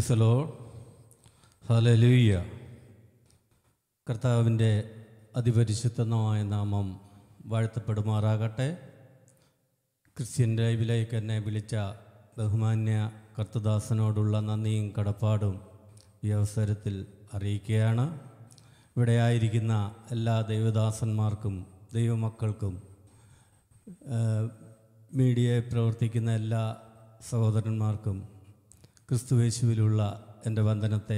പ്രൈസലോ ഹലലൂയ കർത്താവിൻ്റെ അതിപരിശുദ്ധമായ നാമം വാഴ്ത്തപ്പെടുമാറാകട്ടെ ക്രിസ്ത്യൻ ലൈവിലേക്ക് എന്നെ വിളിച്ച ബഹുമാന്യ കർത്തദാസനോടുള്ള നന്ദിയും കടപ്പാടും ഈ അവസരത്തിൽ അറിയിക്കുകയാണ് ഇവിടെ ആയിരിക്കുന്ന എല്ലാ ദൈവദാസന്മാർക്കും ദൈവമക്കൾക്കും മീഡിയയിൽ പ്രവർത്തിക്കുന്ന എല്ലാ സഹോദരന്മാർക്കും ക്രിസ്തുവേശുവിലുള്ള എൻ്റെ വന്ദനത്തെ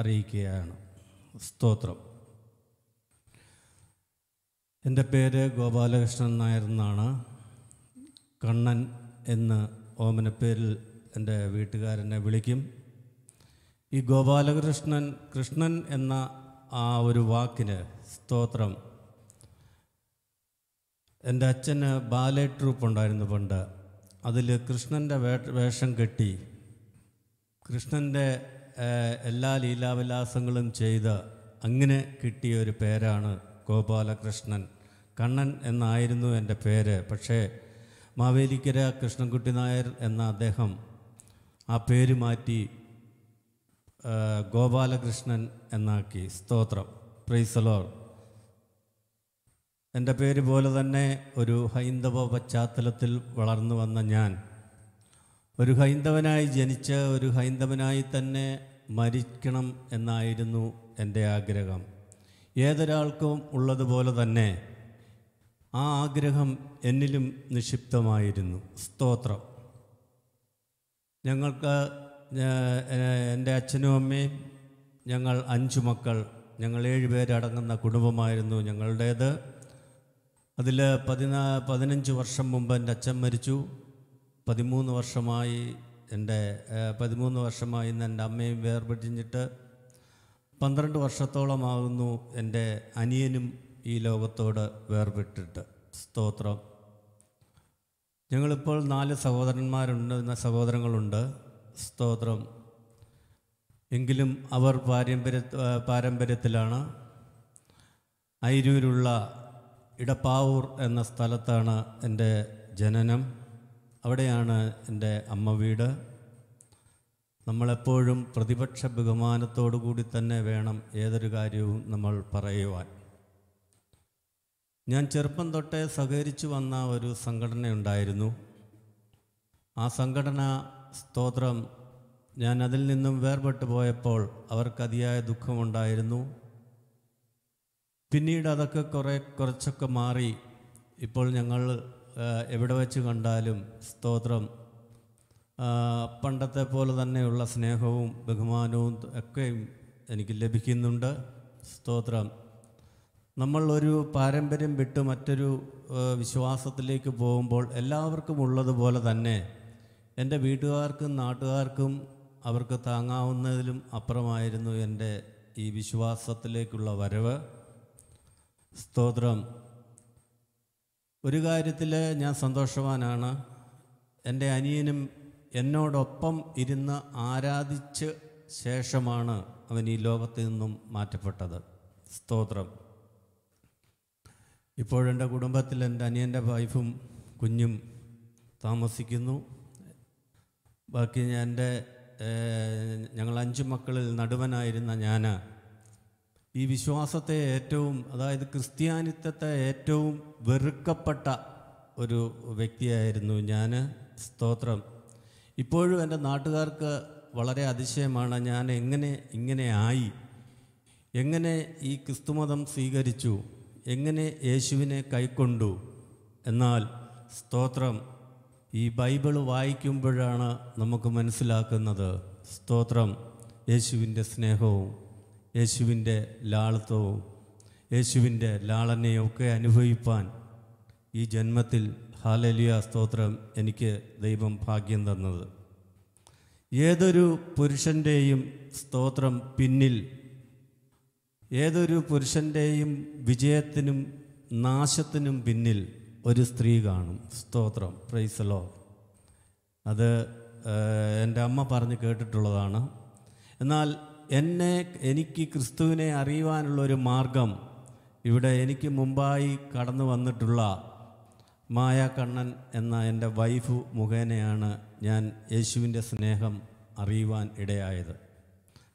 അറിയിക്കുകയാണ് സ്തോത്രം എൻ്റെ പേര് ഗോപാലകൃഷ്ണൻ നായർ എന്നാണ് കണ്ണൻ എന്ന് ഓമനപ്പേരിൽ എൻ്റെ വീട്ടുകാരനെ വിളിക്കും ഈ ഗോപാലകൃഷ്ണൻ കൃഷ്ണൻ എന്ന ആ ഒരു വാക്കിന് സ്തോത്രം എൻ്റെ അച്ഛന് ബാലെ ട്രൂപ്പ് ഉണ്ടായിരുന്നു പണ്ട് അതിൽ കൃഷ്ണൻ്റെ വേഷം കെട്ടി കൃഷ്ണൻ്റെ എല്ലാ ലീലാവിലാസങ്ങളും ചെയ്ത അങ്ങനെ കിട്ടിയ ഒരു പേരാണ് ഗോപാലകൃഷ്ണൻ കണ്ണൻ എന്നായിരുന്നു എൻ്റെ പേര് പക്ഷേ മാവേലിക്കര കൃഷ്ണൻകുട്ടി നായർ എന്ന അദ്ദേഹം ആ പേര് മാറ്റി ഗോപാലകൃഷ്ണൻ എന്നാക്കി സ്തോത്രം പ്രൈസലോൾ എൻ്റെ പേര് പോലെ തന്നെ ഒരു ഹൈന്ദവ പശ്ചാത്തലത്തിൽ വളർന്നു വന്ന ഞാൻ ഒരു ഹൈന്ദവനായി ജനിച്ച് ഒരു ഹൈന്ദവനായി തന്നെ മരിക്കണം എന്നായിരുന്നു എൻ്റെ ആഗ്രഹം ഏതൊരാൾക്കും ഉള്ളതുപോലെ തന്നെ ആ ആഗ്രഹം എന്നിലും നിക്ഷിപ്തമായിരുന്നു സ്തോത്രം ഞങ്ങൾക്ക് എൻ്റെ അച്ഛനും അമ്മയും ഞങ്ങൾ അഞ്ചു മക്കൾ ഞങ്ങൾ ഏഴുപേരടങ്ങുന്ന കുടുംബമായിരുന്നു ഞങ്ങളുടേത് അതിൽ പതിനാ പതിനഞ്ച് വർഷം മുമ്പ് എൻ്റെ അച്ഛൻ മരിച്ചു പതിമൂന്ന് വർഷമായി എൻ്റെ പതിമൂന്ന് വർഷമായി ഇന്ന് എൻ്റെ അമ്മയും വേർപിരിഞ്ഞിട്ട് പന്ത്രണ്ട് വർഷത്തോളമാകുന്നു എൻ്റെ അനിയനും ഈ ലോകത്തോട് വേർപെട്ടിട്ട് സ്തോത്രം ഞങ്ങളിപ്പോൾ നാല് സഹോദരന്മാരുണ്ട് സഹോദരങ്ങളുണ്ട് സ്തോത്രം എങ്കിലും അവർ പാരമ്പര്യ പാരമ്പര്യത്തിലാണ് ഐരൂരുള്ള ഇടപ്പാവൂർ എന്ന സ്ഥലത്താണ് എൻ്റെ ജനനം അവിടെയാണ് എൻ്റെ അമ്മ വീട് നമ്മളെപ്പോഴും പ്രതിപക്ഷ ബഹുമാനത്തോടു കൂടി തന്നെ വേണം ഏതൊരു കാര്യവും നമ്മൾ പറയുവാൻ ഞാൻ ചെറുപ്പം തൊട്ടേ സഹകരിച്ചു വന്ന ഒരു സംഘടനയുണ്ടായിരുന്നു ആ സംഘടന സ്തോത്രം ഞാൻ അതിൽ നിന്നും വേർപെട്ടു പോയപ്പോൾ അവർക്കതിയായ ദുഃഖമുണ്ടായിരുന്നു പിന്നീട് അതൊക്കെ കുറേ കുറച്ചൊക്കെ മാറി ഇപ്പോൾ ഞങ്ങൾ എവിടെ വെച്ച് കണ്ടാലും സ്തോത്രം പണ്ടത്തെ പോലെ തന്നെയുള്ള സ്നേഹവും ബഹുമാനവും ഒക്കെയും എനിക്ക് ലഭിക്കുന്നുണ്ട് സ്തോത്രം നമ്മൾ ഒരു പാരമ്പര്യം വിട്ട് മറ്റൊരു വിശ്വാസത്തിലേക്ക് പോകുമ്പോൾ എല്ലാവർക്കും ഉള്ളതുപോലെ തന്നെ എൻ്റെ വീട്ടുകാർക്കും നാട്ടുകാർക്കും അവർക്ക് താങ്ങാവുന്നതിലും അപ്പുറമായിരുന്നു എൻ്റെ ഈ വിശ്വാസത്തിലേക്കുള്ള വരവ് സ്തോത്രം ഒരു കാര്യത്തിൽ ഞാൻ സന്തോഷവാനാണ് എൻ്റെ അനിയനും എന്നോടൊപ്പം ഇരുന്ന് ആരാധിച്ച് ശേഷമാണ് അവൻ ഈ ലോകത്തു നിന്നും മാറ്റപ്പെട്ടത് സ്തോത്രം ഇപ്പോഴെൻ്റെ കുടുംബത്തിൽ എൻ്റെ അനിയൻ്റെ വൈഫും കുഞ്ഞും താമസിക്കുന്നു ബാക്കി എൻ്റെ ഞങ്ങൾ അഞ്ച് മക്കളിൽ നടുവനായിരുന്ന ഞാൻ ഈ വിശ്വാസത്തെ ഏറ്റവും അതായത് ക്രിസ്ത്യാനിത്വത്തെ ഏറ്റവും വെറുക്കപ്പെട്ട ഒരു വ്യക്തിയായിരുന്നു ഞാൻ സ്തോത്രം ഇപ്പോഴും എൻ്റെ നാട്ടുകാർക്ക് വളരെ അതിശയമാണ് ഞാൻ എങ്ങനെ ഇങ്ങനെ ആയി എങ്ങനെ ഈ ക്രിസ്തുമതം സ്വീകരിച്ചു എങ്ങനെ യേശുവിനെ കൈക്കൊണ്ടു എന്നാൽ സ്തോത്രം ഈ ബൈബിൾ വായിക്കുമ്പോഴാണ് നമുക്ക് മനസ്സിലാക്കുന്നത് സ്തോത്രം യേശുവിൻ്റെ സ്നേഹവും യേശുവിൻ്റെ ലാളത്വവും യേശുവിൻ്റെ ലാളനയും ഒക്കെ അനുഭവിപ്പാൻ ഈ ജന്മത്തിൽ ഹാലലിയ സ്തോത്രം എനിക്ക് ദൈവം ഭാഗ്യം തന്നത് ഏതൊരു പുരുഷൻ്റെയും സ്തോത്രം പിന്നിൽ ഏതൊരു പുരുഷൻ്റെയും വിജയത്തിനും നാശത്തിനും പിന്നിൽ ഒരു സ്ത്രീ കാണും സ്തോത്രം പ്രൈസലോ അത് എൻ്റെ അമ്മ പറഞ്ഞ് കേട്ടിട്ടുള്ളതാണ് എന്നാൽ എന്നെ എനിക്ക് ക്രിസ്തുവിനെ അറിയുവാനുള്ള ഒരു മാർഗം ഇവിടെ എനിക്ക് മുമ്പായി കടന്നു വന്നിട്ടുള്ള മായ കണ്ണൻ എന്ന എൻ്റെ വൈഫ് മുഖേനയാണ് ഞാൻ യേശുവിൻ്റെ സ്നേഹം അറിയുവാൻ ഇടയായത്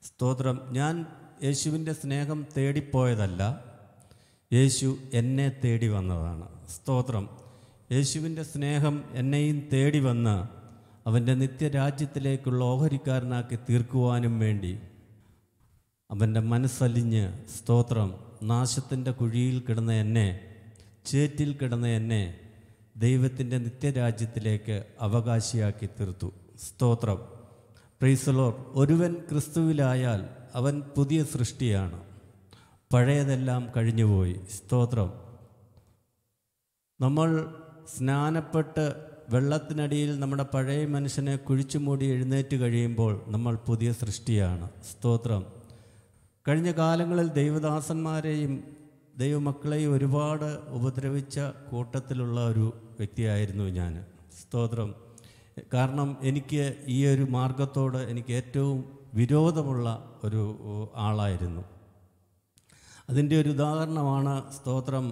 സ്തോത്രം ഞാൻ യേശുവിൻ്റെ സ്നേഹം തേടിപ്പോയതല്ല യേശു എന്നെ തേടി വന്നതാണ് സ്തോത്രം യേശുവിൻ്റെ സ്നേഹം എന്നെയും തേടി വന്ന് അവൻ്റെ നിത്യരാജ്യത്തിലേക്കുള്ള ഓഹരിക്കാരനാക്കി തീർക്കുവാനും വേണ്ടി അവൻ്റെ മനസ്സലിഞ്ഞ് സ്തോത്രം നാശത്തിൻ്റെ കുഴിയിൽ കിടന്ന എന്നെ ചേറ്റിൽ കിടന്ന എന്നെ ദൈവത്തിൻ്റെ നിത്യരാജ്യത്തിലേക്ക് അവകാശിയാക്കി തീർത്തു സ്തോത്രം പ്രീസലോർ ഒരുവൻ ക്രിസ്തുവിലായാൽ അവൻ പുതിയ സൃഷ്ടിയാണ് പഴയതെല്ലാം കഴിഞ്ഞുപോയി സ്തോത്രം നമ്മൾ സ്നാനപ്പെട്ട് വെള്ളത്തിനടിയിൽ നമ്മുടെ പഴയ മനുഷ്യനെ കുഴിച്ചു മൂടി എഴുന്നേറ്റ് കഴിയുമ്പോൾ നമ്മൾ പുതിയ സൃഷ്ടിയാണ് സ്തോത്രം കഴിഞ്ഞ കാലങ്ങളിൽ ദൈവദാസന്മാരെയും ദൈവമക്കളെയും ഒരുപാട് ഉപദ്രവിച്ച കൂട്ടത്തിലുള്ള ഒരു വ്യക്തിയായിരുന്നു ഞാൻ സ്തോത്രം കാരണം എനിക്ക് ഈ ഒരു മാർഗത്തോട് എനിക്ക് ഏറ്റവും വിരോധമുള്ള ഒരു ആളായിരുന്നു അതിൻ്റെ ഒരു ഉദാഹരണമാണ് സ്തോത്രം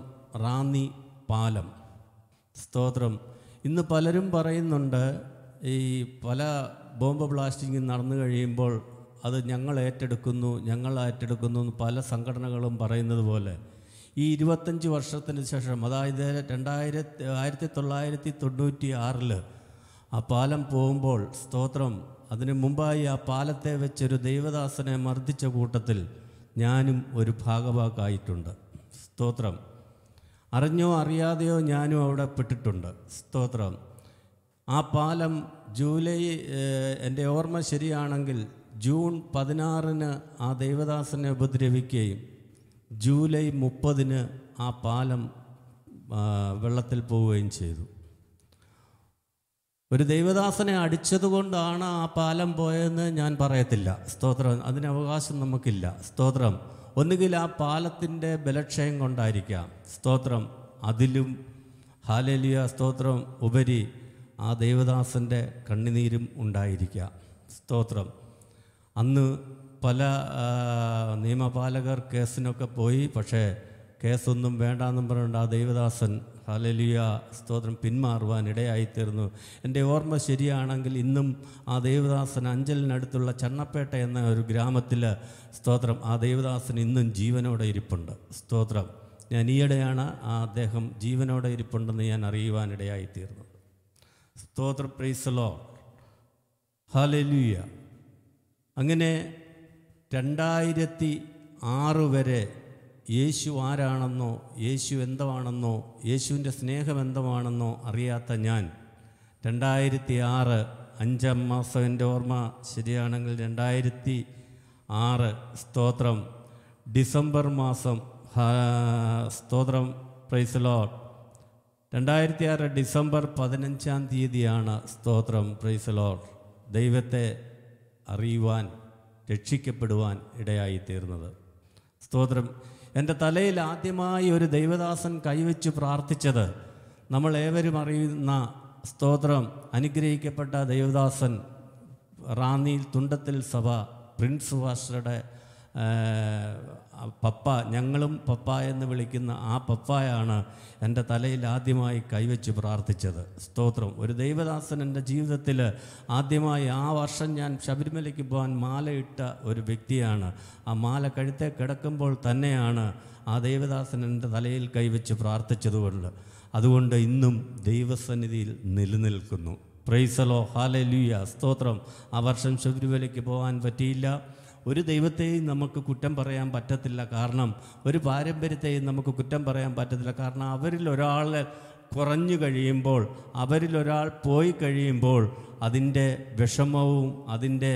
റാന്നി പാലം സ്തോത്രം ഇന്ന് പലരും പറയുന്നുണ്ട് ഈ പല ബോംബ് ബ്ലാസ്റ്റിങ് നടന്നു കഴിയുമ്പോൾ അത് ഞങ്ങൾ ഏറ്റെടുക്കുന്നു ഞങ്ങൾ ഏറ്റെടുക്കുന്നു എന്ന് പല സംഘടനകളും പറയുന്നത് പോലെ ഈ ഇരുപത്തഞ്ച് വർഷത്തിന് ശേഷം അതായത് രണ്ടായിരത്തി ആയിരത്തി തൊള്ളായിരത്തി തൊണ്ണൂറ്റി ആറിൽ ആ പാലം പോകുമ്പോൾ സ്തോത്രം അതിനു മുമ്പായി ആ പാലത്തെ വെച്ചൊരു ദൈവദാസനെ മർദ്ദിച്ച കൂട്ടത്തിൽ ഞാനും ഒരു ഭാഗഭാക്കായിട്ടുണ്ട് സ്തോത്രം അറിഞ്ഞോ അറിയാതെയോ ഞാനും അവിടെ പെട്ടിട്ടുണ്ട് സ്തോത്രം ആ പാലം ജൂലൈ എൻ്റെ ഓർമ്മ ശരിയാണെങ്കിൽ ജൂൺ പതിനാറിന് ആ ദേവദാസനെ ഉപദ്രവിക്കുകയും ജൂലൈ മുപ്പതിന് ആ പാലം വെള്ളത്തിൽ പോവുകയും ചെയ്തു ഒരു ദൈവദാസനെ അടിച്ചതുകൊണ്ടാണ് ആ പാലം പോയതെന്ന് ഞാൻ പറയത്തില്ല സ്തോത്രം അതിന് അവകാശം നമുക്കില്ല സ്തോത്രം ഒന്നുകിൽ ആ പാലത്തിൻ്റെ ബലക്ഷയം കൊണ്ടായിരിക്കാം സ്തോത്രം അതിലും ഹാലലിയ സ്തോത്രം ഉപരി ആ ദൈവദാസൻ്റെ കണ്ണിനീരും ഉണ്ടായിരിക്കാം സ്തോത്രം അന്ന് പല നിയമപാലകർ കേസിനൊക്കെ പോയി പക്ഷേ കേസൊന്നും വേണ്ടാന്നും പറഞ്ഞിട്ട് ആ ദൈവദാസൻ ഹലലിയ സ്തോത്രം പിന്മാറുവാൻ ഇടയായിത്തീർന്നു എൻ്റെ ഓർമ്മ ശരിയാണെങ്കിൽ ഇന്നും ആ ദൈവദാസൻ അഞ്ചലിനടുത്തുള്ള ചണ്ണപ്പേട്ട എന്ന ഒരു ഗ്രാമത്തിൽ സ്തോത്രം ആ ദൈവദാസൻ ഇന്നും ജീവനോടെ ഇരിപ്പുണ്ട് സ്തോത്രം ഞാൻ ഈയിടെയാണ് ആ അദ്ദേഹം ജീവനോടെ ഇരിപ്പുണ്ടെന്ന് ഞാൻ അറിയുവാനിടയായിത്തീർന്നത് സ്തോത്ര പ്രൈസലോ ഹലലിയ അങ്ങനെ രണ്ടായിരത്തി ആറ് വരെ യേശു ആരാണെന്നോ യേശു എന്തുവാണെന്നോ യേശുവിൻ്റെ സ്നേഹം എന്തുവാണെന്നോ അറിയാത്ത ഞാൻ രണ്ടായിരത്തി ആറ് അഞ്ചാം മാസം എൻ്റെ ഓർമ്മ ശരിയാണെങ്കിൽ രണ്ടായിരത്തി ആറ് സ്തോത്രം ഡിസംബർ മാസം സ്തോത്രം പ്രൈസ് ലോഡ് രണ്ടായിരത്തി ആറ് ഡിസംബർ പതിനഞ്ചാം തീയതിയാണ് സ്തോത്രം പ്രൈസ് ലോഡ് ദൈവത്തെ അറിയുവാൻ രക്ഷിക്കപ്പെടുവാൻ ഇടയായി തീർന്നത് സ്തോത്രം എൻ്റെ തലയിൽ ആദ്യമായി ഒരു ദൈവദാസൻ കൈവച്ച് പ്രാർത്ഥിച്ചത് നമ്മൾ ഏവരും അറിയുന്ന സ്തോത്രം അനുഗ്രഹിക്കപ്പെട്ട ദൈവദാസൻ റാന്നിയിൽ തുണ്ടത്തിൽ സഭ പ്രിൻസ് വാസ്റ്ററുടെ പപ്പ ഞങ്ങളും പപ്പ എന്ന് വിളിക്കുന്ന ആ പപ്പായാണ് എൻ്റെ തലയിൽ ആദ്യമായി കൈവച്ച് പ്രാർത്ഥിച്ചത് സ്തോത്രം ഒരു ദൈവദാസൻ എൻ്റെ ജീവിതത്തിൽ ആദ്യമായി ആ വർഷം ഞാൻ ശബരിമലയ്ക്ക് പോകാൻ മാലയിട്ട ഒരു വ്യക്തിയാണ് ആ മാല കഴുത്തേ കിടക്കുമ്പോൾ തന്നെയാണ് ആ ദൈവദാസൻ എൻ്റെ തലയിൽ കൈവച്ച് പ്രാർത്ഥിച്ചതുകൊണ്ട് അതുകൊണ്ട് ഇന്നും ദൈവസന്നിധിയിൽ നിലനിൽക്കുന്നു പ്രൈസലോ ഹാലലൂയ സ്തോത്രം ആ വർഷം ശബരിമലയ്ക്ക് പോകാൻ പറ്റിയില്ല ഒരു ദൈവത്തെയും നമുക്ക് കുറ്റം പറയാൻ പറ്റത്തില്ല കാരണം ഒരു പാരമ്പര്യത്തെയും നമുക്ക് കുറ്റം പറയാൻ പറ്റത്തില്ല കാരണം അവരിൽ ഒരാൾ കുറഞ്ഞു കഴിയുമ്പോൾ അവരിൽ ഒരാൾ പോയി കഴിയുമ്പോൾ അതിൻ്റെ വിഷമവും അതിൻ്റെ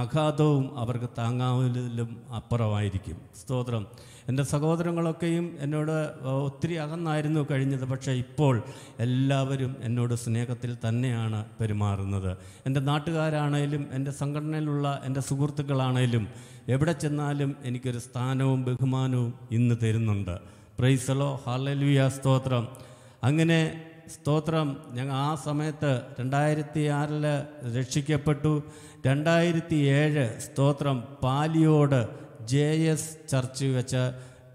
ആഘാതവും അവർക്ക് താങ്ങാവുന്നതിലും അപ്പുറമായിരിക്കും സ്തോത്രം എൻ്റെ സഹോദരങ്ങളൊക്കെയും എന്നോട് ഒത്തിരി അകന്നായിരുന്നു കഴിഞ്ഞത് പക്ഷേ ഇപ്പോൾ എല്ലാവരും എന്നോട് സ്നേഹത്തിൽ തന്നെയാണ് പെരുമാറുന്നത് എൻ്റെ നാട്ടുകാരാണേലും എൻ്റെ സംഘടനയിലുള്ള എൻ്റെ സുഹൃത്തുക്കളാണേലും എവിടെ ചെന്നാലും എനിക്കൊരു സ്ഥാനവും ബഹുമാനവും ഇന്ന് തരുന്നുണ്ട് പ്രൈസലോ ഹാലലുയ സ്തോത്രം അങ്ങനെ സ്തോത്രം ഞങ്ങൾ ആ സമയത്ത് രണ്ടായിരത്തി ആറിൽ രക്ഷിക്കപ്പെട്ടു രണ്ടായിരത്തി ഏഴ് സ്തോത്രം പാലിയോട് ജെ എസ് ചർച്ച് വെച്ച്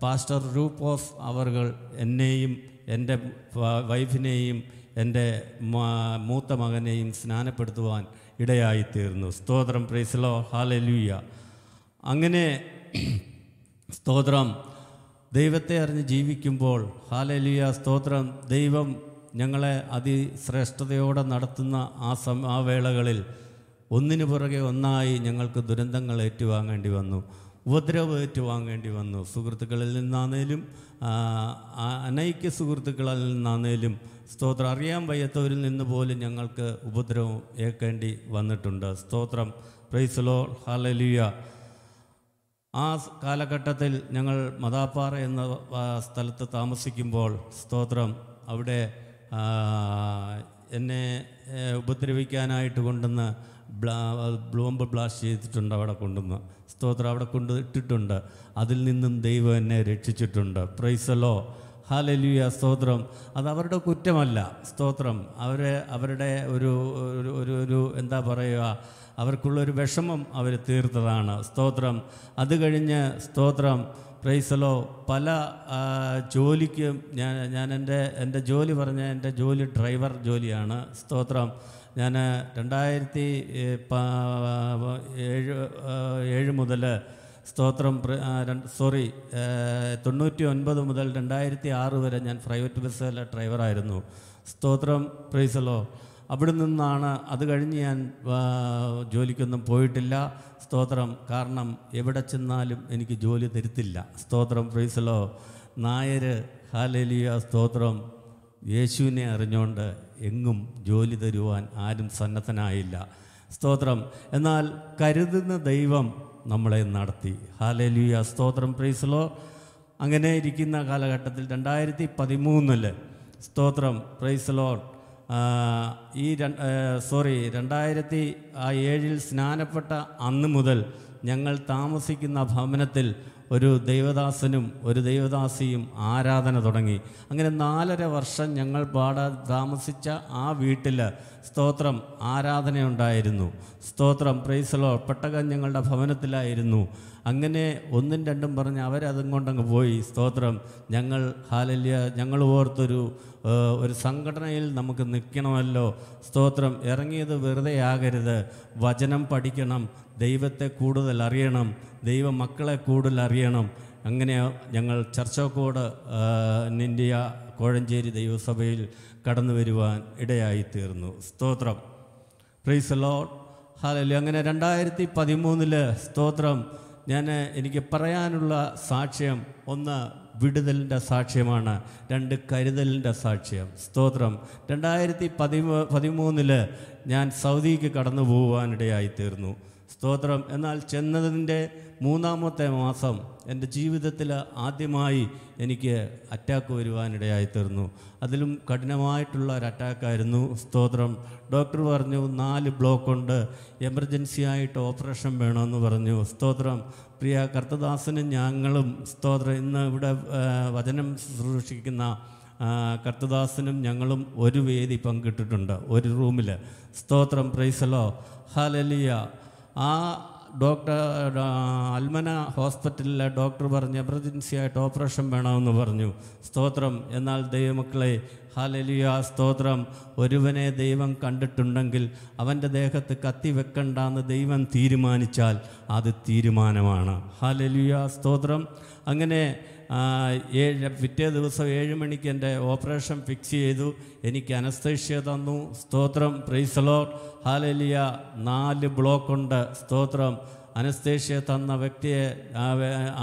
പാസ്റ്റർ ഓഫ് അവർകൾ എന്നെയും എൻ്റെ വൈഫിനെയും എൻ്റെ മൂത്ത മകനെയും സ്നാനപ്പെടുത്തുവാൻ ഇടയായിത്തീർന്നു സ്തോത്രം പ്രൈസലോ ഹാലലൂയ അങ്ങനെ സ്തോത്രം ദൈവത്തെ അറിഞ്ഞ് ജീവിക്കുമ്പോൾ ഹാലലിയ സ്തോത്രം ദൈവം ഞങ്ങളെ അതിശ്രേഷ്ഠതയോടെ നടത്തുന്ന ആ സമ ആ വേളകളിൽ ഒന്നിനു പുറകെ ഒന്നായി ഞങ്ങൾക്ക് ദുരന്തങ്ങൾ ഏറ്റുവാങ്ങേണ്ടി വന്നു ഉപദ്രവം ഏറ്റുവാങ്ങേണ്ടി വന്നു സുഹൃത്തുക്കളിൽ നിന്നാണേലും അനൈക്യ സുഹൃത്തുക്കളിൽ നിന്നാണേലും സ്തോത്രം അറിയാൻ വയ്യാത്തവരിൽ നിന്ന് പോലും ഞങ്ങൾക്ക് ഉപദ്രവം ഏൽക്കേണ്ടി വന്നിട്ടുണ്ട് സ്തോത്രം പ്രൈസലോ ഹാലലിയ ആ കാലഘട്ടത്തിൽ ഞങ്ങൾ മതാപ്പാറ എന്ന സ്ഥലത്ത് താമസിക്കുമ്പോൾ സ്തോത്രം അവിടെ എന്നെ ഉപദ്രവിക്കാനായിട്ട് കൊണ്ടുവന്ന് ബ്ലോംബ് ബ്ലാസ്റ്റ് ചെയ്തിട്ടുണ്ട് അവിടെ കൊണ്ടുവന്ന് സ്തോത്രം അവിടെ കൊണ്ട് ഇട്ടിട്ടുണ്ട് അതിൽ നിന്നും ദൈവം എന്നെ രക്ഷിച്ചിട്ടുണ്ട് പ്രൈസലോ ഹാലലിയ സ്തോത്രം അത് അവരുടെ കുറ്റമല്ല സ്തോത്രം അവരെ അവരുടെ ഒരു ഒരു ഒരു എന്താ പറയുക അവർക്കുള്ളൊരു വിഷമം അവർ തീർത്തതാണ് സ്തോത്രം അത് കഴിഞ്ഞ് സ്തോത്രം പ്രൈസലോ പല ജോലിക്കും ഞാൻ ഞാൻ എൻ്റെ എൻ്റെ ജോലി പറഞ്ഞ എൻ്റെ ജോലി ഡ്രൈവർ ജോലിയാണ് സ്തോത്രം ഞാൻ രണ്ടായിരത്തി ഏഴ് ഏഴ് മുതൽ സ്തോത്രം സോറി തൊണ്ണൂറ്റി ഒൻപത് മുതൽ രണ്ടായിരത്തി ആറ് വരെ ഞാൻ പ്രൈവറ്റ് ബസ്സിലെ ഡ്രൈവറായിരുന്നു സ്തോത്രം പ്രൈസലോ അവിടെ നിന്നാണ് അത് കഴിഞ്ഞ് ഞാൻ ജോലിക്കൊന്നും പോയിട്ടില്ല സ്തോത്രം കാരണം എവിടെ ചെന്നാലും എനിക്ക് ജോലി തരുത്തില്ല സ്തോത്രം പ്രൈസലോ നായർ ഹാലലിയ സ്തോത്രം യേശുവിനെ അറിഞ്ഞുകൊണ്ട് എങ്ങും ജോലി തരുവാൻ ആരും സന്നദ്ധനായില്ല സ്തോത്രം എന്നാൽ കരുതുന്ന ദൈവം നമ്മളെ നടത്തി ഹാലലിയ സ്തോത്രം പ്രൈസ്ലോ അങ്ങനെ ഇരിക്കുന്ന കാലഘട്ടത്തിൽ രണ്ടായിരത്തി പതിമൂന്നിൽ സ്തോത്രം പ്രൈസലോർ ഈ സോറി രണ്ടായിരത്തി ആ ഏഴിൽ സ്നാനപ്പെട്ട അന്ന് മുതൽ ഞങ്ങൾ താമസിക്കുന്ന ഭവനത്തിൽ ഒരു ദൈവദാസനും ഒരു ദൈവദാസിയും ആരാധന തുടങ്ങി അങ്ങനെ നാലര വർഷം ഞങ്ങൾ പാടാ താമസിച്ച ആ വീട്ടിൽ സ്തോത്രം ആരാധനയുണ്ടായിരുന്നു സ്തോത്രം പ്രൈസലോ പെട്ടകം ഞങ്ങളുടെ ഭവനത്തിലായിരുന്നു അങ്ങനെ ഒന്നും രണ്ടും പറഞ്ഞ് അവരതും കൊണ്ടങ്ങ് പോയി സ്തോത്രം ഞങ്ങൾ ഹാലല്യ ഞങ്ങൾ ഓർത്തൊരു ഒരു സംഘടനയിൽ നമുക്ക് നിൽക്കണമല്ലോ സ്തോത്രം ഇറങ്ങിയത് വെറുതെ ആകരുത് വചനം പഠിക്കണം ദൈവത്തെ കൂടുതൽ അറിയണം ദൈവ മക്കളെ കൂടുതൽ അറിയണം അങ്ങനെ ഞങ്ങൾ ചർച്ചക്കോട് ഇന്ത്യ കോഴഞ്ചേരി ദൈവസഭയിൽ കടന്നു വരുവാൻ ഇടയായി തീർന്നു സ്തോത്രം പ്രൈസ് ലോഡ് ഹാലല്ലോ അങ്ങനെ രണ്ടായിരത്തി പതിമൂന്നില് സ്തോത്രം ഞാൻ എനിക്ക് പറയാനുള്ള സാക്ഷ്യം ഒന്ന് വിടുതലിൻ്റെ സാക്ഷ്യമാണ് രണ്ട് കരുതലിൻ്റെ സാക്ഷ്യം സ്തോത്രം രണ്ടായിരത്തി പതിമൂ പതിമൂന്നില് ഞാൻ സൗദിക്ക് കടന്നു പോകാനിടയായി തീർന്നു സ്തോത്രം എന്നാൽ ചെന്നതിൻ്റെ മൂന്നാമത്തെ മാസം എൻ്റെ ജീവിതത്തിൽ ആദ്യമായി എനിക്ക് അറ്റാക്ക് വരുവാനിടയായി തീർന്നു അതിലും കഠിനമായിട്ടുള്ള ഒരു അറ്റാക്കായിരുന്നു സ്തോത്രം ഡോക്ടർ പറഞ്ഞു നാല് ബ്ലോക്ക് ഉണ്ട് എമർജൻസി ആയിട്ട് ഓപ്പറേഷൻ വേണമെന്ന് പറഞ്ഞു സ്തോത്രം പ്രിയ കർത്തദാസനും ഞങ്ങളും സ്തോത്രം ഇന്ന് ഇവിടെ വചനം ശുശ്രൂഷിക്കുന്ന കർത്തദാസനും ഞങ്ങളും ഒരു വേദി പങ്കിട്ടിട്ടുണ്ട് ഒരു റൂമിൽ സ്തോത്രം പ്രൈസലോ ഹലലിയ ആ ഡോക്ടർ അൽമന ഹോസ്പിറ്റലിലെ ഡോക്ടർ പറഞ്ഞ് എമർജൻസി ആയിട്ട് ഓപ്പറേഷൻ വേണമെന്ന് പറഞ്ഞു സ്തോത്രം എന്നാൽ ദൈവമക്കളെ ഹാലലിയ സ്തോത്രം ഒരുവനെ ദൈവം കണ്ടിട്ടുണ്ടെങ്കിൽ അവൻ്റെ ദേഹത്ത് കത്തി വെക്കണ്ടെന്ന് ദൈവം തീരുമാനിച്ചാൽ അത് തീരുമാനമാണ് ഹാലലിയ സ്തോത്രം അങ്ങനെ ഏഴ് പിറ്റേ ദിവസം ഏഴ് മണിക്ക് എൻ്റെ ഓപ്പറേഷൻ ഫിക്സ് ചെയ്തു എനിക്ക് അനസ്തേഷ്യ തന്നു സ്തോത്രം പ്രൈസലോർ ഹാലലിയ നാല് ബ്ലോക്കുണ്ട് സ്തോത്രം അനസ്തേഷ്യ തന്ന വ്യക്തിയെ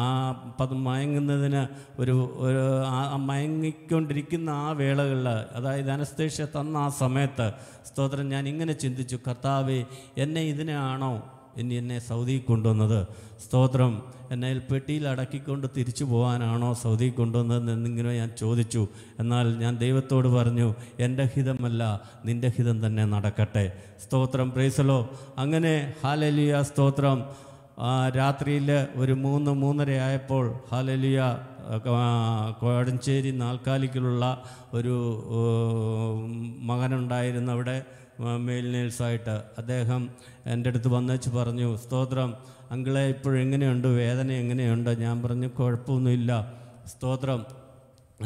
ആ പത് മയങ്ങുന്നതിന് ഒരു ഒരു മയങ്ങിക്കൊണ്ടിരിക്കുന്ന ആ വേളകളിൽ അതായത് അനസ്തേഷ്യ തന്ന ആ സമയത്ത് സ്തോത്രം ഞാൻ ഇങ്ങനെ ചിന്തിച്ചു കർത്താവ് എന്നെ ഇതിനാണോ ഇനി എന്നെ സൗദി കൊണ്ടുവന്നത് സ്തോത്രം എന്നെ പെട്ടിയിൽ അടക്കിക്കൊണ്ട് തിരിച്ചു പോകാനാണോ സൗദി കൊണ്ടുവന്നത് എന്നിങ്ങനെ ഞാൻ ചോദിച്ചു എന്നാൽ ഞാൻ ദൈവത്തോട് പറഞ്ഞു എൻ്റെ ഹിതമല്ല നിൻ്റെ ഹിതം തന്നെ നടക്കട്ടെ സ്തോത്രം പ്രേസലോ അങ്ങനെ ഹാലലിയ സ്തോത്രം രാത്രിയിൽ ഒരു മൂന്ന് മൂന്നര ആയപ്പോൾ ഹാലലിയ കോഴഞ്ചേരി നാൽക്കാലിക്കലുള്ള ഒരു മകനുണ്ടായിരുന്നു അവിടെ മെയിൽ നെയിൽസായിട്ട് അദ്ദേഹം എൻ്റെ അടുത്ത് വന്നേച്ച് പറഞ്ഞു സ്തോത്രം അങ്കിളെ ഇപ്പോഴെങ്ങനെയുണ്ട് വേദന എങ്ങനെയുണ്ട് ഞാൻ പറഞ്ഞു കുഴപ്പമൊന്നുമില്ല സ്തോത്രം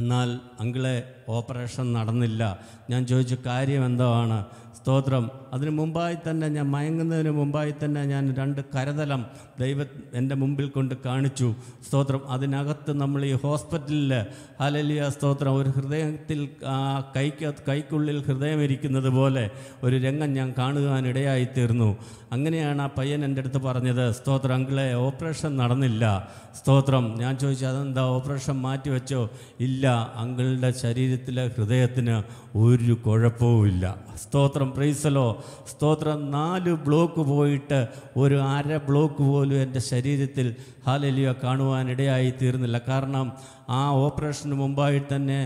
എന്നാൽ അങ്കിളെ ഓപ്പറേഷൻ നടന്നില്ല ഞാൻ ചോദിച്ചു കാര്യം എന്താണ് സ്തോത്രം അതിനു മുമ്പായി തന്നെ ഞാൻ മയങ്ങുന്നതിന് മുമ്പായി തന്നെ ഞാൻ രണ്ട് കരതലം ദൈവ എൻ്റെ മുമ്പിൽ കൊണ്ട് കാണിച്ചു സ്തോത്രം അതിനകത്ത് നമ്മൾ ഈ ഹോസ്പിറ്റലിൽ ഹലലിയ സ്തോത്രം ഒരു ഹൃദയത്തിൽ കൈക്ക് കൈക്കുള്ളിൽ ഹൃദയം ഇരിക്കുന്നത് പോലെ ഒരു രംഗം ഞാൻ കാണുവാനിടയായിത്തീർന്നു അങ്ങനെയാണ് ആ പയ്യൻ എൻ്റെ അടുത്ത് പറഞ്ഞത് സ്തോത്രം അങ്കിളെ ഓപ്പറേഷൻ നടന്നില്ല സ്തോത്രം ഞാൻ ചോദിച്ചു അതെന്താ ഓപ്പറേഷൻ മാറ്റി വെച്ചോ ഇല്ല അങ്കിളുടെ ശരീരത്തിലെ ഹൃദയത്തിന് ഒരു കുഴപ്പവുമില്ല സ്തോത്രം പ്രൈസലോ സ്തോത്രം നാല് ബ്ലോക്ക് പോയിട്ട് ഒരു അര ബ്ലോക്ക് പോലും എൻ്റെ ശരീരത്തിൽ ഹാലലിയ കാണുവാനിടയായി തീർന്നില്ല കാരണം ആ ഓപ്പറേഷന് മുമ്പായി തന്നെ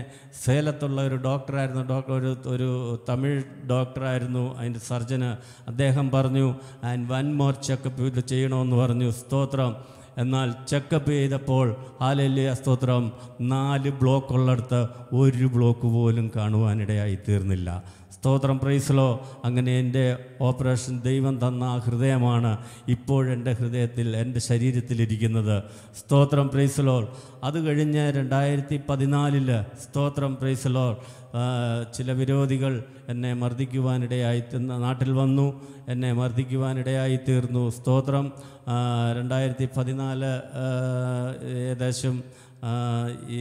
സേലത്തുള്ള ഒരു ഡോക്ടറായിരുന്നു ഡോക്ടർ ഒരു ഒരു തമിഴ് ഡോക്ടറായിരുന്നു അതിൻ്റെ സർജന് അദ്ദേഹം പറഞ്ഞു ആൻഡ് വൺ മോർ ചെക്കപ്പ് ഇത് ചെയ്യണമെന്ന് പറഞ്ഞു സ്തോത്രം എന്നാൽ ചെക്കപ്പ് ചെയ്തപ്പോൾ ആലല്യ സ്തോത്രം നാല് ബ്ലോക്ക് ഒരു ബ്ലോക്ക് പോലും കാണുവാനിടയായി തീർന്നില്ല സ്തോത്രം പ്രൈസിലോ അങ്ങനെ എൻ്റെ ഓപ്പറേഷൻ ദൈവം തന്ന ആ ഹൃദയമാണ് ഇപ്പോഴെൻ്റെ ഹൃദയത്തിൽ എൻ്റെ ശരീരത്തിലിരിക്കുന്നത് സ്തോത്രം പ്രൈസലോൾ അത് കഴിഞ്ഞ് രണ്ടായിരത്തി പതിനാലിൽ സ്തോത്രം പ്രൈസലോൾ ചില വിരോധികൾ എന്നെ മർദ്ദിക്കുവാനിടയായി നാട്ടിൽ വന്നു എന്നെ മർദ്ദിക്കുവാനിടയായി തീർന്നു സ്തോത്രം രണ്ടായിരത്തി പതിനാല് ഏകദേശം ഈ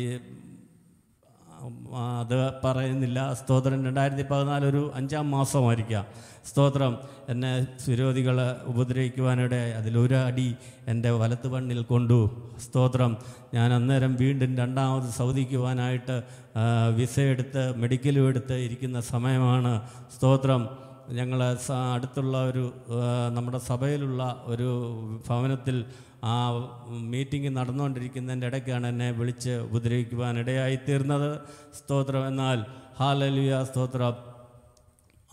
അത് പറയുന്നില്ല സ്തോത്രം രണ്ടായിരത്തി പതിനാല് ഒരു അഞ്ചാം മാസമായിരിക്കാം സ്തോത്രം എന്നെ വിരോധികൾ ഉപദ്രവിക്കുവാനിടെ അതിലൊരടി എൻ്റെ വലത്ത് കണ്ണിൽ കൊണ്ടു സ്തോത്രം ഞാൻ അന്നേരം വീണ്ടും രണ്ടാമത് സൗദിക്കുവാനായിട്ട് പോകാനായിട്ട് വിസ എടുത്ത് മെഡിക്കലും എടുത്ത് ഇരിക്കുന്ന സമയമാണ് സ്തോത്രം ഞങ്ങൾ അടുത്തുള്ള ഒരു നമ്മുടെ സഭയിലുള്ള ഒരു ഭവനത്തിൽ ആ മീറ്റിംഗ് നടന്നുകൊണ്ടിരിക്കുന്നതിൻ്റെ ഇടയ്ക്കാണ് എന്നെ വിളിച്ച് ഉപദ്രവിക്കുവാൻ തീർന്നത് സ്തോത്രം എന്നാൽ ഹാലലിയ സ്തോത്രം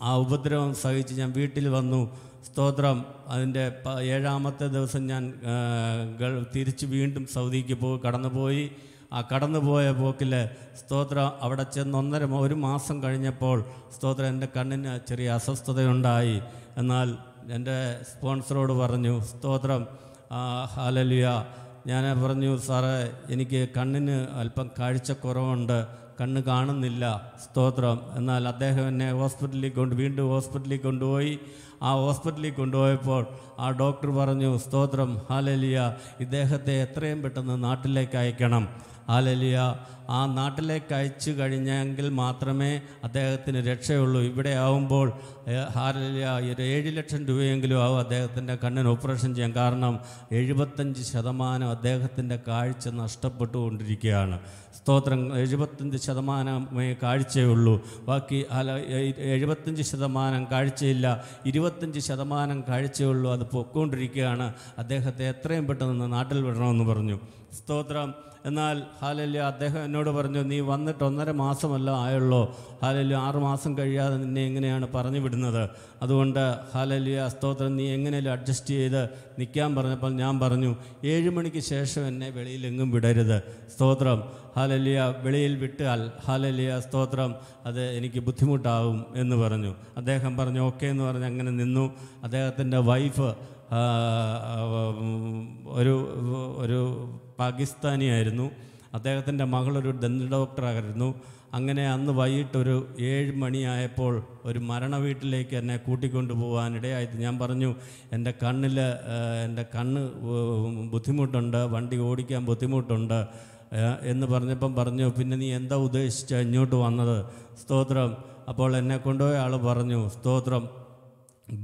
ആ ഉപദ്രവം സഹിച്ച് ഞാൻ വീട്ടിൽ വന്നു സ്തോത്രം അതിൻ്റെ ഏഴാമത്തെ ദിവസം ഞാൻ തിരിച്ച് വീണ്ടും സൗദിക്ക് പോ കടന്നുപോയി ആ കടന്നുപോയ പോക്കിൽ സ്തോത്രം അവിടെ ചെന്ന് ഒന്നര ഒരു മാസം കഴിഞ്ഞപ്പോൾ സ്തോത്രം എൻ്റെ കണ്ണിന് ചെറിയ അസ്വസ്ഥതയുണ്ടായി എന്നാൽ എൻ്റെ സ്പോൺസറോട് പറഞ്ഞു സ്തോത്രം ആ ഹാലലിയ ഞാൻ പറഞ്ഞു സാറേ എനിക്ക് കണ്ണിന് അല്പം കാഴ്ചക്കുറവുണ്ട് കണ്ണ് കാണുന്നില്ല സ്തോത്രം എന്നാൽ അദ്ദേഹം എന്നെ ഹോസ്പിറ്റലിൽ കൊണ്ട് വീണ്ടും ഹോസ്പിറ്റലിൽ കൊണ്ടുപോയി ആ ഹോസ്പിറ്റലിൽ കൊണ്ടുപോയപ്പോൾ ആ ഡോക്ടർ പറഞ്ഞു സ്തോത്രം ഹാലലിയ ഇദ്ദേഹത്തെ എത്രയും പെട്ടെന്ന് നാട്ടിലേക്ക് അയക്കണം ആലലിയ ആ നാട്ടിലേക്ക് അയച്ചു കഴിഞ്ഞെങ്കിൽ മാത്രമേ അദ്ദേഹത്തിന് രക്ഷയുള്ളൂ ഇവിടെ ആവുമ്പോൾ ഹാലലിയ ഒരു ഏഴ് ലക്ഷം രൂപയെങ്കിലും ആവും അദ്ദേഹത്തിൻ്റെ കണ്ണിന് ഓപ്പറേഷൻ ചെയ്യാൻ കാരണം എഴുപത്തഞ്ച് ശതമാനം അദ്ദേഹത്തിൻ്റെ കാഴ്ച നഷ്ടപ്പെട്ടുകൊണ്ടിരിക്കുകയാണ് സ്തോത്രം എഴുപത്തഞ്ച് ശതമാനമേ കാഴ്ചയുള്ളൂ ബാക്കി അല്ല എഴുപത്തഞ്ച് ശതമാനം കാഴ്ചയില്ല ഇരുപത്തഞ്ച് ശതമാനം കാഴ്ചയുള്ളൂ അത് പൊക്കൊണ്ടിരിക്കുകയാണ് അദ്ദേഹത്തെ എത്രയും പെട്ടെന്ന് നാട്ടിൽ വിടണമെന്ന് പറഞ്ഞു സ്തോത്രം എന്നാൽ ഹാലല്യ അദ്ദേഹം എന്നോട് പറഞ്ഞു നീ വന്നിട്ട് ഒന്നര മാസമല്ല ആയുള്ളൂ ഹാലല്യ ആറുമാസം മാസം കഴിയാതെ നിന്നെ എങ്ങനെയാണ് പറഞ്ഞു വിടുന്നത് അതുകൊണ്ട് ഹാലല്യ സ്തോത്രം നീ എങ്ങനെയും അഡ്ജസ്റ്റ് ചെയ്ത് നിൽക്കാൻ പറഞ്ഞപ്പോൾ ഞാൻ പറഞ്ഞു ഏഴ് മണിക്ക് ശേഷം എന്നെ വെളിയിലെങ്ങും വിടരുത് സ്തോത്രം ഹാലല്യ വെളിയിൽ വിട്ടാൽ ഹാലല്യ സ്തോത്രം അത് എനിക്ക് ബുദ്ധിമുട്ടാവും എന്ന് പറഞ്ഞു അദ്ദേഹം പറഞ്ഞു ഓക്കെ എന്ന് പറഞ്ഞ് അങ്ങനെ നിന്നു അദ്ദേഹത്തിൻ്റെ വൈഫ് ഒരു ഒരു പാകിസ്ഥാനിയായിരുന്നു അദ്ദേഹത്തിൻ്റെ മകളൊരു ഡെന്റൽ ഡോക്ടറായിരുന്നു അങ്ങനെ അന്ന് വൈകിട്ട് ഒരു ഏഴ് മണിയായപ്പോൾ ഒരു മരണ വീട്ടിലേക്ക് എന്നെ കൂട്ടിക്കൊണ്ടുപോകാനിടയായി ഞാൻ പറഞ്ഞു എൻ്റെ കണ്ണിൽ എൻ്റെ കണ്ണ് ബുദ്ധിമുട്ടുണ്ട് വണ്ടി ഓടിക്കാൻ ബുദ്ധിമുട്ടുണ്ട് എന്ന് പറഞ്ഞപ്പം പറഞ്ഞു പിന്നെ നീ എന്താ ഉദ്ദേശിച്ച ഇങ്ങോട്ട് വന്നത് സ്തോത്രം അപ്പോൾ എന്നെ കൊണ്ടുപോയ ആൾ പറഞ്ഞു സ്തോത്രം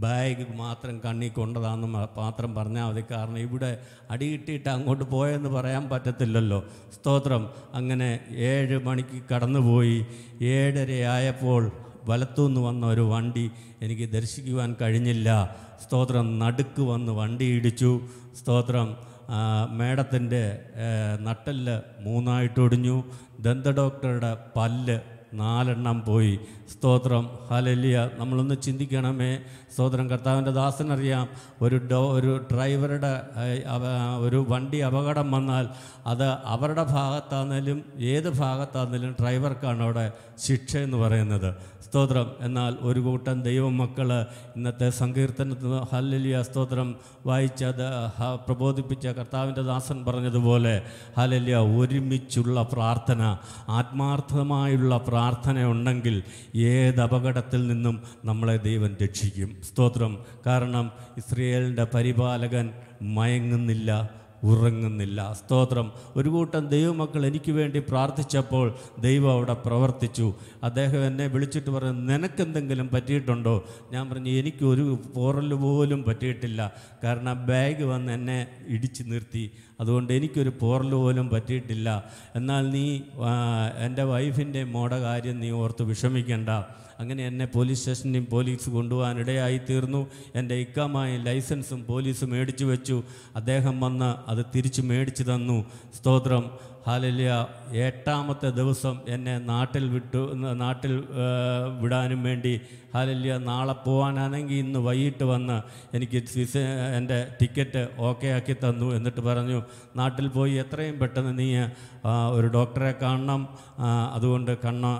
ബാഗ് മാത്രം കണ്ണി കൊണ്ടതാന്ന് മാത്രം പറഞ്ഞാൽ മതി കാരണം ഇവിടെ അടിയിട്ടിട്ട് അങ്ങോട്ട് പോയെന്ന് പറയാൻ പറ്റത്തില്ലല്ലോ സ്തോത്രം അങ്ങനെ ഏഴ് മണിക്ക് കടന്നുപോയി ഏഴരയായപ്പോൾ വലത്തുനിന്ന് വന്ന ഒരു വണ്ടി എനിക്ക് ദർശിക്കുവാൻ കഴിഞ്ഞില്ല സ്തോത്രം നടുക്ക് വന്ന് വണ്ടി ഇടിച്ചു സ്തോത്രം മേടത്തിൻ്റെ നട്ടല് മൂന്നായിട്ടൊടിഞ്ഞു ദന്ത ഡോക്ടറുടെ പല്ല് നാലെണ്ണം പോയി സ്തോത്രം ഹലലിയ നമ്മളൊന്ന് ചിന്തിക്കണമേ സ്തോത്രം കർത്താവിൻ്റെ ദാസനറിയാം ഒരു ഡോ ഒരു ഡ്രൈവറുടെ ഒരു വണ്ടി അപകടം വന്നാൽ അത് അവരുടെ ഭാഗത്താണെങ്കിലും ഏത് ഭാഗത്താണെങ്കിലും ഡ്രൈവർക്കാണ് അവിടെ ശിക്ഷ എന്ന് പറയുന്നത് സ്തോത്രം എന്നാൽ ഒരു കൂട്ടം ദൈവമക്കൾ ഇന്നത്തെ സങ്കീർത്തനത്തിൽ ഹലലിയ സ്തോത്രം വായിച്ച പ്രബോധിപ്പിച്ച കർത്താവിൻ്റെ ദാസൻ പറഞ്ഞതുപോലെ ഹലലിയ ഒരുമിച്ചുള്ള പ്രാർത്ഥന ആത്മാർത്ഥമായുള്ള പ്രാർത്ഥന പ്രാർത്ഥനയുണ്ടെങ്കിൽ ഏത് അപകടത്തിൽ നിന്നും നമ്മളെ ദൈവം രക്ഷിക്കും സ്തോത്രം കാരണം ഇസ്രയേലിൻ്റെ പരിപാലകൻ മയങ്ങുന്നില്ല ഉറങ്ങുന്നില്ല സ്തോത്രം ഒരു കൂട്ടം ദൈവമക്കൾ എനിക്ക് വേണ്ടി പ്രാർത്ഥിച്ചപ്പോൾ ദൈവം അവിടെ പ്രവർത്തിച്ചു അദ്ദേഹം എന്നെ വിളിച്ചിട്ട് പറഞ്ഞു നിനക്കെന്തെങ്കിലും പറ്റിയിട്ടുണ്ടോ ഞാൻ പറഞ്ഞു എനിക്ക് ഒരു പോറൽ പോലും പറ്റിയിട്ടില്ല കാരണം ബാഗ് വന്ന് എന്നെ ഇടിച്ചു നിർത്തി അതുകൊണ്ട് എനിക്കൊരു പോറൽ പോലും പറ്റിയിട്ടില്ല എന്നാൽ നീ എൻ്റെ വൈഫിൻ്റെ മോടെ കാര്യം നീ ഓർത്ത് വിഷമിക്കേണ്ട അങ്ങനെ എന്നെ പോലീസ് സ്റ്റേഷനിൽ പോലീസ് കൊണ്ടുപോകാൻ ഇടയായി തീർന്നു എൻ്റെ ഇക്കമായി ലൈസൻസും പോലീസും മേടിച്ചു വെച്ചു അദ്ദേഹം വന്ന് അത് തിരിച്ചു മേടിച്ചു തന്നു സ്തോത്രം ഹാലല്യ എട്ടാമത്തെ ദിവസം എന്നെ നാട്ടിൽ വിട്ടു നാട്ടിൽ വിടാനും വേണ്ടി ഹാലല്യ നാളെ പോകാനാണെങ്കിൽ ഇന്ന് വൈകിട്ട് വന്ന് എനിക്ക് സീസ എൻ്റെ ടിക്കറ്റ് ഓക്കെ ആക്കി തന്നു എന്നിട്ട് പറഞ്ഞു നാട്ടിൽ പോയി എത്രയും പെട്ടെന്ന് നീ ഒരു ഡോക്ടറെ കാണണം അതുകൊണ്ട് കണ്ണ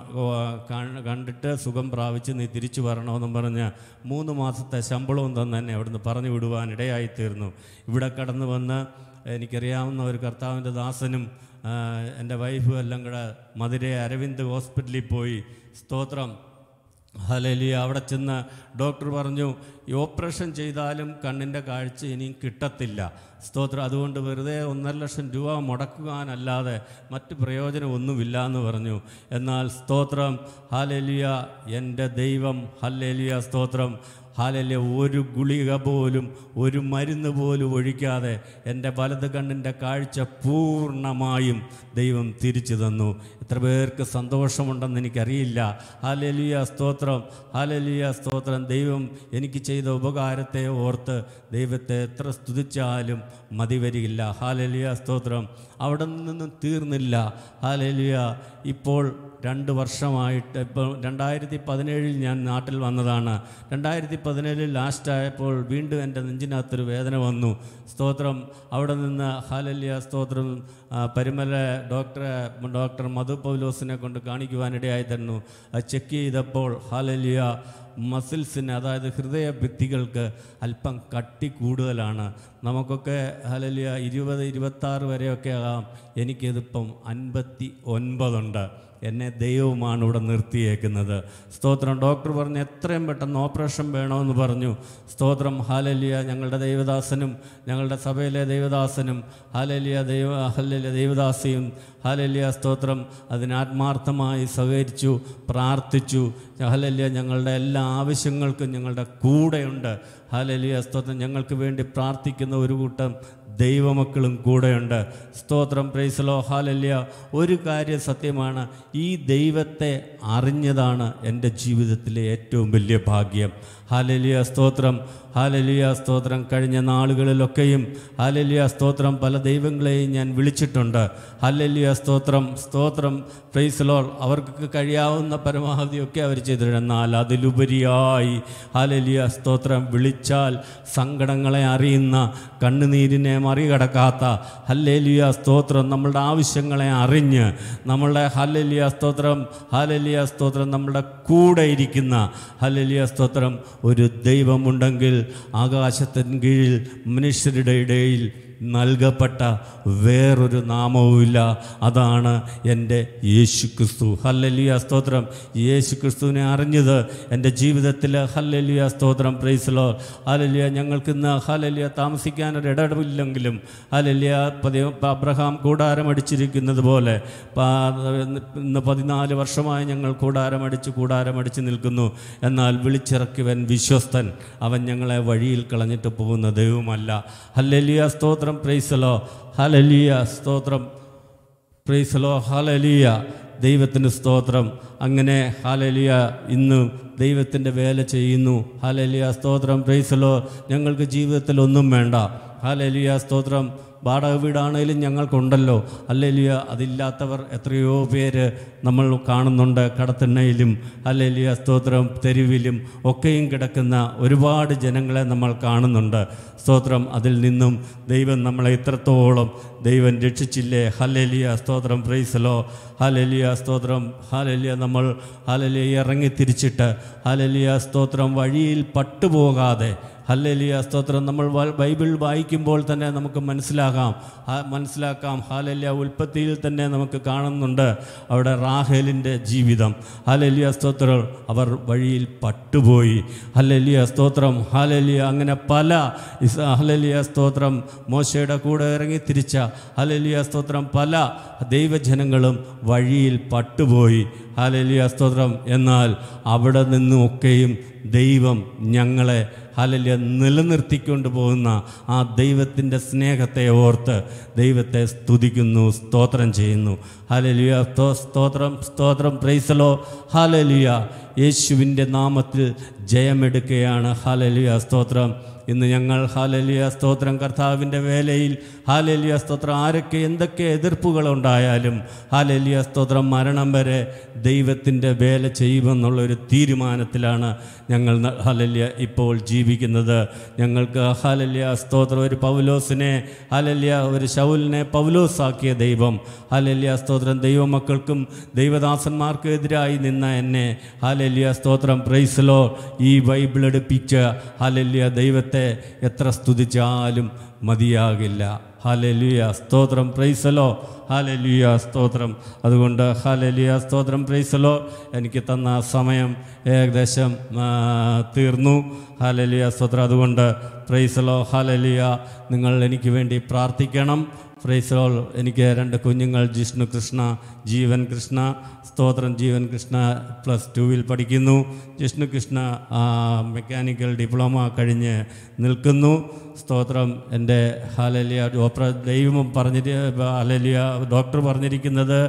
കണ്ടിട്ട് സുഖം പ്രാപിച്ച് നീ തിരിച്ചു വരണമെന്നും പറഞ്ഞ് മൂന്ന് മാസത്തെ ശമ്പളവും തന്നെ എന്നെ അവിടുന്ന് പറഞ്ഞു വിടുവാൻ ഇടയായി തീർന്നു ഇവിടെ കടന്നു വന്ന് എനിക്കറിയാവുന്ന ഒരു കർത്താവിൻ്റെ ദാസനും എൻ്റെ വൈഫും എല്ലാം കൂടെ മധുര അരവിന്ദ് ഹോസ്പിറ്റലിൽ പോയി സ്തോത്രം ഹലലി അവിടെ ചെന്ന് ഡോക്ടർ പറഞ്ഞു ഈ ഓപ്പറേഷൻ ചെയ്താലും കണ്ണിൻ്റെ കാഴ്ച ഇനിയും കിട്ടത്തില്ല സ്തോത്രം അതുകൊണ്ട് വെറുതെ ഒന്നര ലക്ഷം രൂപ മുടക്കുവാനല്ലാതെ മറ്റ് പ്രയോജനം ഒന്നുമില്ല എന്ന് പറഞ്ഞു എന്നാൽ സ്തോത്രം ഹലലിയ എൻ്റെ ദൈവം ഹലലിയ സ്തോത്രം ഹാലല്ലേ ഒരു ഗുളിക പോലും ഒരു മരുന്ന് പോലും ഒഴിക്കാതെ എൻ്റെ വലത് കണ്ണിൻ്റെ കാഴ്ച പൂർണ്ണമായും ദൈവം തിരിച്ചു തന്നു എത്ര പേർക്ക് സന്തോഷമുണ്ടെന്ന് എനിക്കറിയില്ല ഹാലലിയ സ്തോത്രം ഹാലലിയ സ്തോത്രം ദൈവം എനിക്ക് ചെയ്ത ഉപകാരത്തെ ഓർത്ത് ദൈവത്തെ എത്ര സ്തുതിച്ചാലും മതി വരികില്ല ഹാലലിയ സ്തോത്രം അവിടെ നിന്നും തീർന്നില്ല ഹാലലിയ ഇപ്പോൾ രണ്ട് വർഷമായിട്ട് ഇപ്പോൾ രണ്ടായിരത്തി പതിനേഴിൽ ഞാൻ നാട്ടിൽ വന്നതാണ് രണ്ടായിരത്തി പതിനേഴിൽ ലാസ്റ്റ് ആയപ്പോൾ വീണ്ടും എൻ്റെ നെഞ്ചിനകത്തൊരു വേദന വന്നു സ്തോത്രം അവിടെ നിന്ന് ഹാലല്യ സ്തോത്രം പരിമല ഡോക്ടറെ ഡോക്ടർ മധു പൗലോസിനെ കൊണ്ട് കാണിക്കുവാനിടയായി തന്നു ചെക്ക് ചെയ്തപ്പോൾ ഹാലല്യ മസിൽസിന് അതായത് ഹൃദയ ഭിത്തികൾക്ക് അല്പം കട്ടി കൂടുതലാണ് നമുക്കൊക്കെ ഹലലിയ ഇരുപത് ഇരുപത്താറ് വരെയൊക്കെ ആകാം എനിക്കിതിപ്പം അൻപത്തി ഒൻപതുണ്ട് എന്നെ ദൈവമാണ് ഇവിടെ നിർത്തിയേക്കുന്നത് സ്തോത്രം ഡോക്ടർ പറഞ്ഞു എത്രയും പെട്ടെന്ന് ഓപ്പറേഷൻ വേണമെന്ന് പറഞ്ഞു സ്തോത്രം ഹാലലിയ ഞങ്ങളുടെ ദൈവദാസനും ഞങ്ങളുടെ സഭയിലെ ദൈവദാസനും ഹാലലിയ ദൈവ ഹലലിയ ദൈവദാസിയും ഹാലലിയ സ്തോത്രം അതിനാത്മാർത്ഥമായി സഹകരിച്ചു പ്രാർത്ഥിച്ചു ഹലല്യ ഞങ്ങളുടെ എല്ലാ ആവശ്യങ്ങൾക്കും ഞങ്ങളുടെ കൂടെയുണ്ട് ഹലലിയ സ്തോത്രം ഞങ്ങൾക്ക് വേണ്ടി പ്രാർത്ഥിക്കുന്ന ഒരു കൂട്ടം ദൈവമക്കളും കൂടെയുണ്ട് സ്തോത്രം പ്രൈസലോ ഹാലല്യ ഒരു കാര്യം സത്യമാണ് ഈ ദൈവത്തെ അറിഞ്ഞതാണ് എൻ്റെ ജീവിതത്തിലെ ഏറ്റവും വലിയ ഭാഗ്യം ഹാലല്യ സ്തോത്രം ഹാലലിയ സ്തോത്രം കഴിഞ്ഞ നാളുകളിലൊക്കെയും ഹാലലിയ സ്തോത്രം പല ദൈവങ്ങളെയും ഞാൻ വിളിച്ചിട്ടുണ്ട് ഹാലലിയ സ്തോത്രം സ്തോത്രം പ്രൈസലോൾ അവർക്ക് കഴിയാവുന്ന പരമാവധിയൊക്കെ അവർ ചെയ്തിട്ടുണ്ട് എന്നാൽ അതിലുപരിയായി ഹാലലിയ സ്തോത്രം വിളിച്ചാൽ സങ്കടങ്ങളെ അറിയുന്ന കണ്ണുനീരിനെ മറികടക്കാത്ത ഹല്ലേലിയ സ്തോത്രം നമ്മളുടെ ആവശ്യങ്ങളെ അറിഞ്ഞ് നമ്മളുടെ ഹല്ലലിയ സ്തോത്രം ഹലലിയ സ്തോത്രം നമ്മുടെ കൂടെ ഇരിക്കുന്ന ഹല്ലലിയ സ്തോത്രം ഒരു ദൈവമുണ്ടെങ്കിൽ ആകാശത്തിൻ കീഴിൽ മനുഷ്യരുടെ ഇടയിൽ നൽകപ്പെട്ട വേറൊരു നാമവുമില്ല അതാണ് എൻ്റെ യേശു ക്രിസ്തു ഹല്ലലിയ സ്തോത്രം യേശു ക്രിസ്തുവിനെ അറിഞ്ഞത് എൻ്റെ ജീവിതത്തിൽ ഹല്ലലിയ സ്തോത്രം പ്രൈസലോ ഹലലിയ ഞങ്ങൾക്കിന്ന് ഹലലിയ താമസിക്കാനൊരു ഇടപെടില്ലെങ്കിലും ഹലലിയ പതി അബ്രഹാം കൂടാരമടിച്ചിരിക്കുന്നത് പോലെ ഇന്ന് പതിനാല് വർഷമായി ഞങ്ങൾ കൂടാരമടിച്ച് കൂടാരമടിച്ച് നിൽക്കുന്നു എന്നാൽ വിളിച്ചിറക്കിവൻ വിശ്വസ്തൻ അവൻ ഞങ്ങളെ വഴിയിൽ കളഞ്ഞിട്ട് പോകുന്ന ദൈവമല്ല ഹല്ലലിയ സ്തോത്രം സ്തോത്രം പ്രൈസലോ ഹലലിയ സ്തോത്രം പ്രൈസലോ ഹലലിയ ദൈവത്തിൻ്റെ സ്തോത്രം അങ്ങനെ ഹാലലിയ ഇന്ന് ദൈവത്തിൻ്റെ വേല ചെയ്യുന്നു ഹാലലിയ സ്തോത്രം പ്രൈസലോ ഞങ്ങൾക്ക് ജീവിതത്തിൽ ഒന്നും വേണ്ട ഹാലലിയ സ്തോത്രം വാടക വീടാണേലും ഞങ്ങൾക്കുണ്ടല്ലോ അല്ലെങ്കിൽ അതില്ലാത്തവർ എത്രയോ പേര് നമ്മൾ കാണുന്നുണ്ട് കടത്തിണ്ണയിലും അല്ലെങ്കിൽ സ്തോത്രം തെരുവിലും ഒക്കെയും കിടക്കുന്ന ഒരുപാട് ജനങ്ങളെ നമ്മൾ കാണുന്നുണ്ട് സ്തോത്രം അതിൽ നിന്നും ദൈവം നമ്മളെ ഇത്രത്തോളം ദൈവം രക്ഷിച്ചില്ലേ ഹലലിയ സ്തോത്രം പ്രൈസലോ ഹലലിയ സ്തോത്രം ഹലലിയ നമ്മൾ ഹലലിയ ഇറങ്ങി തിരിച്ചിട്ട് ഹലലിയ സ്തോത്രം വഴിയിൽ പട്ടുപോകാതെ ഹല്ലലിയ സ്തോത്രം നമ്മൾ ബൈബിൾ വായിക്കുമ്പോൾ തന്നെ നമുക്ക് മനസ്സിലാകാം മനസ്സിലാക്കാം ഹാലലിയ ഉൽപ്പത്തിയിൽ തന്നെ നമുക്ക് കാണുന്നുണ്ട് അവിടെ റാഹേലിൻ്റെ ജീവിതം ഹാലലിയ സ്തോത്രം അവർ വഴിയിൽ പട്ടുപോയി ഹല്ലലിയ സ്തോത്രം ഹാലലിയ അങ്ങനെ പല ഹലലിയ സ്തോത്രം മോശയുടെ കൂടെ ഇറങ്ങി തിരിച്ച ഹലലിയ സ്തോത്രം പല ദൈവജനങ്ങളും വഴിയിൽ പട്ടുപോയി ഹലലിയ സ്തോത്രം എന്നാൽ അവിടെ നിന്നുമൊക്കെയും ദൈവം ഞങ്ങളെ ഹലലിയ നിലനിർത്തിക്കൊണ്ട് പോകുന്ന ആ ദൈവത്തിൻ്റെ സ്നേഹത്തെ ഓർത്ത് ദൈവത്തെ സ്തുതിക്കുന്നു സ്തോത്രം ചെയ്യുന്നു ഹലലിയ സ്തോത്രം സ്തോത്രം പ്രൈസലോ ഹലലിയ യേശുവിൻ്റെ നാമത്തിൽ ജയമെടുക്കുകയാണ് ഹലലിയ സ്തോത്രം ഇന്ന് ഞങ്ങൾ ഹാലലിയ സ്തോത്രം കർത്താവിൻ്റെ വേലയിൽ ഹാലലിയ സ്തോത്രം ആരൊക്കെ എന്തൊക്കെ എതിർപ്പുകളുണ്ടായാലും ഹാലലിയ സ്തോത്രം മരണം വരെ ദൈവത്തിൻ്റെ വേല ചെയ്യുമെന്നുള്ളൊരു തീരുമാനത്തിലാണ് ഞങ്ങൾ ഹാലല്യ ഇപ്പോൾ ജീവിക്കുന്നത് ഞങ്ങൾക്ക് ഹാലല്യ സ്തോത്രം ഒരു പൗലോസിനെ ഹാലല്യ ഒരു ശൗലിനെ പൗലോസാക്കിയ ദൈവം ഹാലല്യ സ്തോത്രം ദൈവമക്കൾക്കും ദൈവദാസന്മാർക്കെതിരായി നിന്ന എന്നെ ഹാലല്യ സ്തോത്രം പ്രൈസലോ ഈ ബൈബിൾ എടുപ്പിച്ച് ഹാലല്യ ദൈവത്തെ ദൈവത്തെ എത്ര സ്തുതിച്ചാലും മതിയാകില്ല ഹാലലിയ സ്തോത്രം പ്രൈസലോ ഹാലലിയ സ്തോത്രം അതുകൊണ്ട് ഹാലലിയ സ്തോത്രം പ്രൈസലോ എനിക്ക് തന്ന സമയം ഏകദേശം തീർന്നു ഹാലലിയ സ്തോത്രം അതുകൊണ്ട് പ്രൈസലോ ഹാലലിയ നിങ്ങൾ എനിക്ക് വേണ്ടി പ്രാർത്ഥിക്കണം ഫ്രൈസോൾ എനിക്ക് രണ്ട് കുഞ്ഞുങ്ങൾ ജിഷ്ണു കൃഷ്ണ ജീവൻ കൃഷ്ണ സ്തോത്രം ജീവൻ കൃഷ്ണ പ്ലസ് ടുവിൽ പഠിക്കുന്നു ജിഷ്ണു കൃഷ്ണ മെക്കാനിക്കൽ ഡിപ്ലോമ കഴിഞ്ഞ് നിൽക്കുന്നു സ്തോത്രം എൻ്റെ ഹാലലിയ ഡോക്ടർ ദൈവം പറഞ്ഞിട്ട് ഹാലലിയ ഡോക്ടർ പറഞ്ഞിരിക്കുന്നത്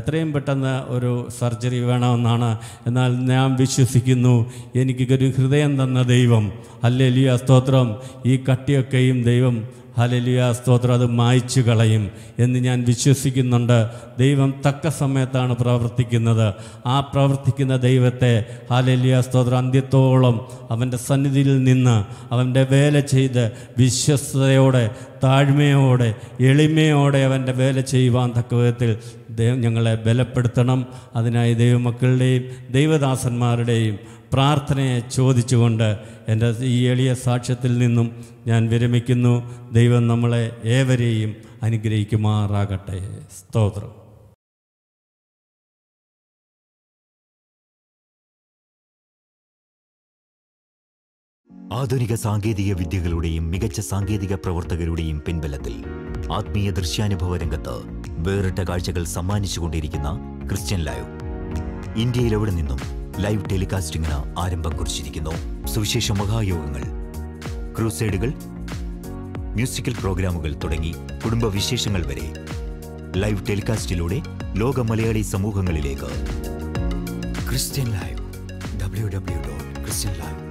എത്രയും പെട്ടെന്ന് ഒരു സർജറി വേണമെന്നാണ് എന്നാൽ ഞാൻ വിശ്വസിക്കുന്നു എനിക്കൊരു ഹൃദയം തന്ന ദൈവം ഹലലിയ സ്തോത്രം ഈ കട്ടിയൊക്കെയും ദൈവം ഹലലിയ സ്തോത്രം അത് മായ്ച്ചു കളയും എന്ന് ഞാൻ വിശ്വസിക്കുന്നുണ്ട് ദൈവം തക്ക സമയത്താണ് പ്രവർത്തിക്കുന്നത് ആ പ്രവർത്തിക്കുന്ന ദൈവത്തെ ഹലലിയ സ്തോത്രം അന്ത്യത്തോളം അവൻ്റെ സന്നിധിയിൽ നിന്ന് അവൻ്റെ വേല ചെയ്ത് വിശ്വസ്തയോടെ താഴ്മയോടെ എളിമയോടെ അവൻ്റെ വേല ചെയ്യുവാൻ തക്ക വിധത്തിൽ ദൈവം ഞങ്ങളെ ബലപ്പെടുത്തണം അതിനായി ദൈവമക്കളുടെയും ദൈവദാസന്മാരുടെയും പ്രാർത്ഥനയെ ചോദിച്ചുകൊണ്ട് എൻ്റെ ഈ എളിയ സാക്ഷ്യത്തിൽ നിന്നും ഞാൻ വിരമിക്കുന്നു ദൈവം നമ്മളെ ഏവരെയും അനുഗ്രഹിക്കുമാറാകട്ടെ സ്തോത്രം ആധുനിക സാങ്കേതിക വിദ്യകളുടെയും മികച്ച സാങ്കേതിക പ്രവർത്തകരുടെയും പിൻബലത്തിൽ ആത്മീയ ദൃശ്യാനുഭവ രംഗത്ത് വേറിട്ട കാഴ്ചകൾ സമ്മാനിച്ചുകൊണ്ടിരിക്കുന്ന ക്രിസ്ത്യൻ ലൈവ് ഇന്ത്യയിലെവിടെ നിന്നും ലൈവ് ടെലികാസ്റ്റിംഗിന് ആരംഭം കുറിച്ചിരിക്കുന്നു സുവിശേഷ മഹായോഗങ്ങൾ ക്രൂസൈഡുകൾ മ്യൂസിക്കൽ പ്രോഗ്രാമുകൾ തുടങ്ങി കുടുംബവിശേഷങ്ങൾ വരെ ലൈവ് ടെലികാസ്റ്റിലൂടെ ലോക മലയാളി സമൂഹങ്ങളിലേക്ക് Christian live W W dot Christian live